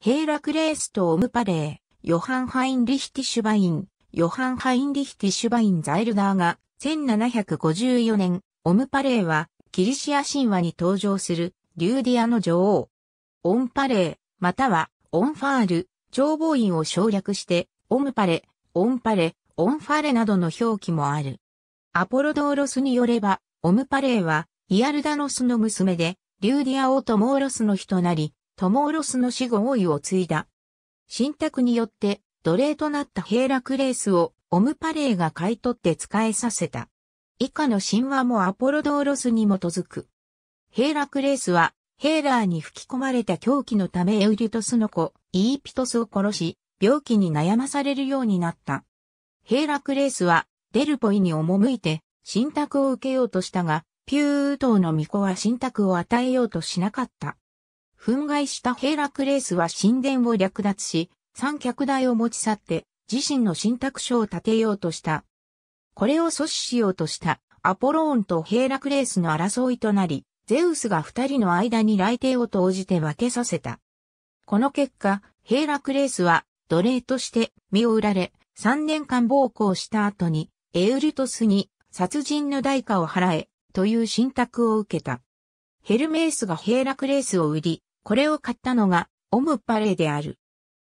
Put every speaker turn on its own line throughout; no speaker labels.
ヘイラクレースト・オムパレー、ヨハン・ハインリヒティシュバイン、ヨハン・ハインリヒティシュバイン・ザイルダーが、1754年、オムパレーは、キリシア神話に登場する、リューディアの女王。オンパレー、または、オンファール、長望院を省略して、オムパレ、オンパレ、オンファレなどの表記もある。アポロドーロスによれば、オムパレーは、イアルダノスの娘で、リューディア王とモーロスの人なり、トモーロスの死後王位を継いだ。新託によって奴隷となったヘイラクレースをオムパレーが買い取って使えさせた。以下の神話もアポロドーロスに基づく。ヘイラクレースはヘーラーに吹き込まれた狂気のためエウリトスの子、イーピトスを殺し、病気に悩まされるようになった。ヘーラクレースはデルポイに赴いて、神託を受けようとしたが、ピュー島の巫女は神託を与えようとしなかった。憤慨したヘーラクレースは神殿を略奪し、三脚台を持ち去って、自身の信託書を立てようとした。これを阻止しようとしたアポローンとヘーラクレースの争いとなり、ゼウスが二人の間に雷帝を投じて分けさせた。この結果、ヘーラクレースは奴隷として身を売られ、三年間暴行した後に、エウルトスに殺人の代価を払え、という信託を受けた。ヘルメースがヘーラクレースを売り、これを買ったのが、オムパレーである。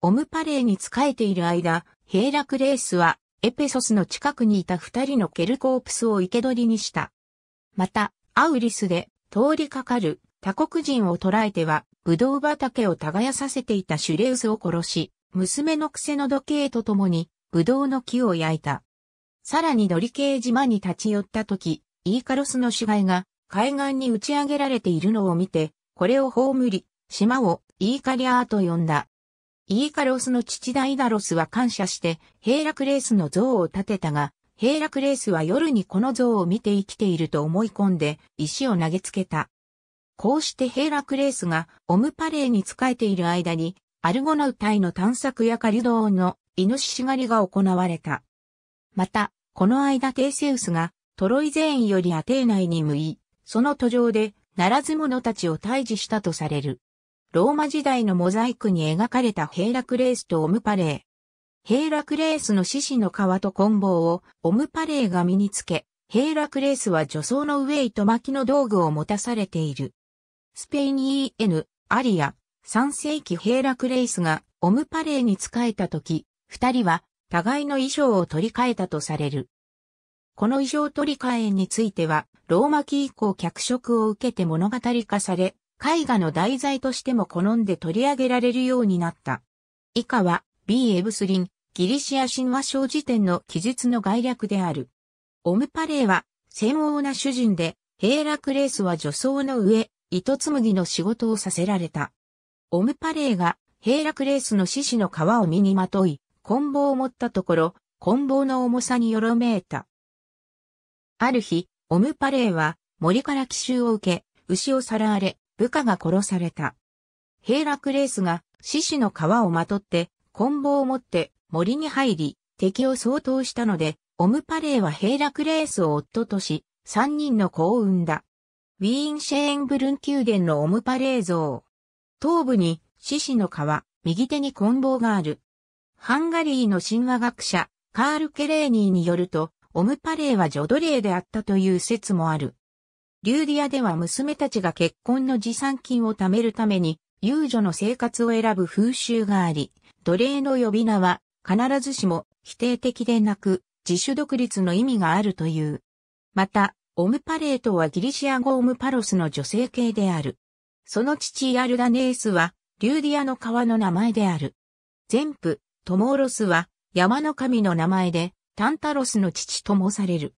オムパレーに仕えている間、ヘイラクレースは、エペソスの近くにいた二人のケルコープスを生け捕りにした。また、アウリスで通りかかる他国人を捕らえては、ブドウ畑を耕させていたシュレウスを殺し、娘の癖の時計とともに、ブドウの木を焼いた。さらにドリケー島に立ち寄った時、イーカロスの死骸が海岸に打ち上げられているのを見て、これを葬り、島をイーカリアーと呼んだ。イーカロスの父ダイダロスは感謝してヘイラクレースの像を建てたが、ヘイラクレースは夜にこの像を見て生きていると思い込んで石を投げつけた。こうしてヘイラクレースがオムパレーに仕えている間に、アルゴナウ隊の探索や狩猟のイノシシ狩りが行われた。また、この間テイセウスがトロイ全員よりアテーナイに向い、その途上でならず者たちを退治したとされる。ローマ時代のモザイクに描かれたヘイラクレースとオムパレー。ヘイラクレースの獅子の皮と棍棒をオムパレーが身につけ、ヘイラクレースは女装の上糸巻きの道具を持たされている。スペイン EN、アリア、3世紀ヘイラクレースがオムパレーに仕えた時、二人は互いの衣装を取り替えたとされる。この衣装取り替えについては、ローマ期以降脚色を受けて物語化され、絵画の題材としても好んで取り上げられるようになった。以下は、B. エブスリン、ギリシア神話小辞典の記述の概略である。オムパレーは、専王な主人で、ヘイラクレースは女装の上、糸紡ぎの仕事をさせられた。オムパレーが、ヘイラクレースの獅子の皮を身にまとい、棍棒を持ったところ、棍棒の重さによろめいた。ある日、オムパレーは、森から奇襲を受け、牛をさらわれ、部下が殺された。ヘイラクレースが獅子の皮をまとって棍棒を持って森に入り敵を相当したのでオムパレーはヘイラクレースを夫とし三人の子を産んだ。ウィーンシェーンブルン宮殿のオムパレー像。頭部に獅子の皮、右手に棍棒がある。ハンガリーの神話学者、カール・ケレーニーによると、オムパレーはジョ奴隷であったという説もある。リューディアでは娘たちが結婚の持参金を貯めるために、遊女の生活を選ぶ風習があり、奴隷の呼び名は、必ずしも否定的でなく、自主独立の意味があるという。また、オムパレートはギリシア語オムパロスの女性系である。その父アルダネースは、リューディアの川の名前である。全部、トモーロスは、山の神の名前で、タンタロスの父ともされる。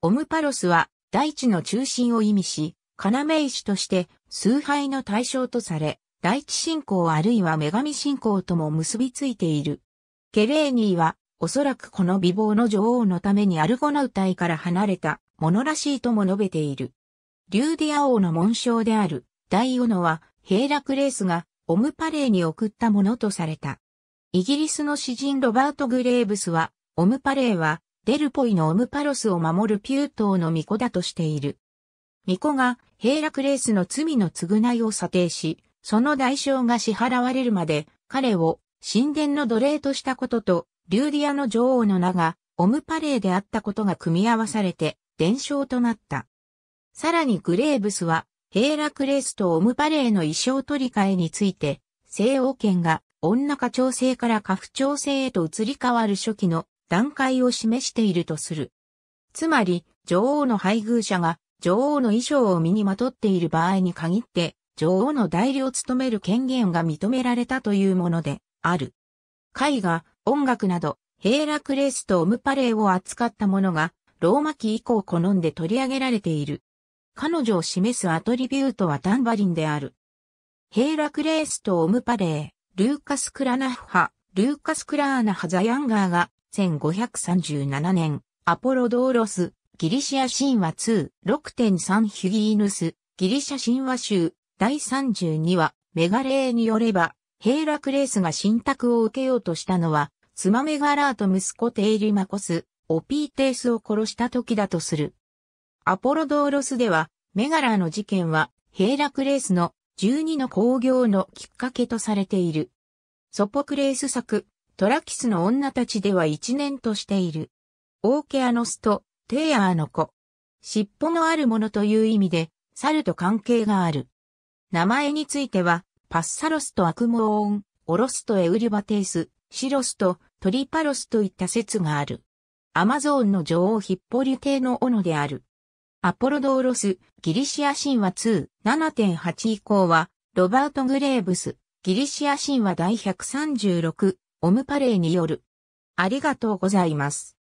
オムパロスは、大地の中心を意味し、要石として崇拝の対象とされ、大地信仰あるいは女神信仰とも結びついている。ケレーニーは、おそらくこの美貌の女王のためにアルゴナウ隊から離れたものらしいとも述べている。リューディア王の紋章である、大オノは、ヘイラクレースがオムパレーに送ったものとされた。イギリスの詩人ロバート・グレーブスは、オムパレーはデルポイのオムパロスを守るピュートーの巫女だとしている。巫女がヘイラクレースの罪の償いを査定し、その代償が支払われるまで彼を神殿の奴隷としたことと、リューディアの女王の名がオムパレーであったことが組み合わされて伝承となった。さらにグレーブスは、ヘイラクレースとオムパレーの衣装取り替えについて、西欧圏が女化長制から家父長制へと移り変わる初期の段階を示しているとする。つまり、女王の配偶者が女王の衣装を身にまとっている場合に限って、女王の代理を務める権限が認められたというものである。絵画、音楽など、ヘーラクレースとオムパレーを扱ったものが、ローマ期以降好んで取り上げられている。彼女を示すアトリビュートはタンバリンである。ヘーラクレースとオムパレー、ルーカス・クラナッハ、ルーカス・クラーナ・ハザヤンガーが、1537年、アポロドーロス、ギリシア神話2、6.3ヒュギーヌス、ギリシア神話集、第32話、メガレーによれば、ヘイラクレースが信託を受けようとしたのは、ツマメガラーと息子テイリマコス、オピーテースを殺した時だとする。アポロドーロスでは、メガラーの事件は、ヘイラクレースの12の工業のきっかけとされている。ソポクレース作、トラキスの女たちでは一年としている。オーケアノスとテイアーの子。尻尾のあるものという意味で、猿と関係がある。名前については、パッサロスとアクモオン、オロスとエウリバテイス、シロスとトリパロスといった説がある。アマゾーンの女王ヒッポリュテの斧である。アポロドーロス、ギリシア神話2、7.8以降は、ロバート・グレーブス、ギリシア神話第136オムパレイによる。ありがとうございます。